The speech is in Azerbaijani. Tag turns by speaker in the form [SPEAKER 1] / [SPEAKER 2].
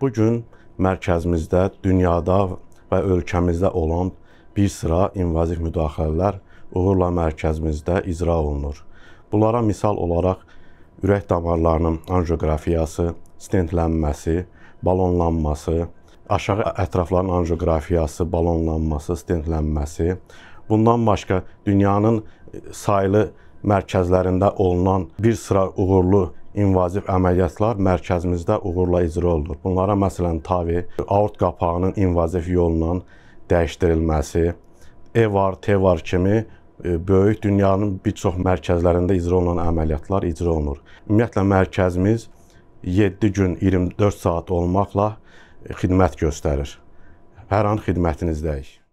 [SPEAKER 1] Bu
[SPEAKER 2] gün
[SPEAKER 3] mərkəzimizdə, dünyada və ölkəmizdə olan bir sıra invaziv müdaxilələr uğurla mərkəzimizdə icra olunur. Bunlara misal olaraq ürək damarlarının angioqrafiyası, stentlenməsi, balonlanması, aşağı ətrafların angioqrafiyası, balonlanması, stentlenməsi. Bundan başqa dünyanın saylı mərkəzlərində olunan bir sıra uğurlu invaziv əməliyyatlar mərkəzimizdə uğurla icra olunur. Bunlara məsələn TAVI, aort qapağının invaziv yolla dəyişdirilməsi, EVAR, TEVAR kimi e, böyük dünyanın bir çox mərkəzlərində icra olunan əməliyyatlar icra olunur. Ümumiyyətlə mərkəzimiz 7 gün 24 saat olmaqla xidmət göstərir. Hər an xidmətinizdəyik.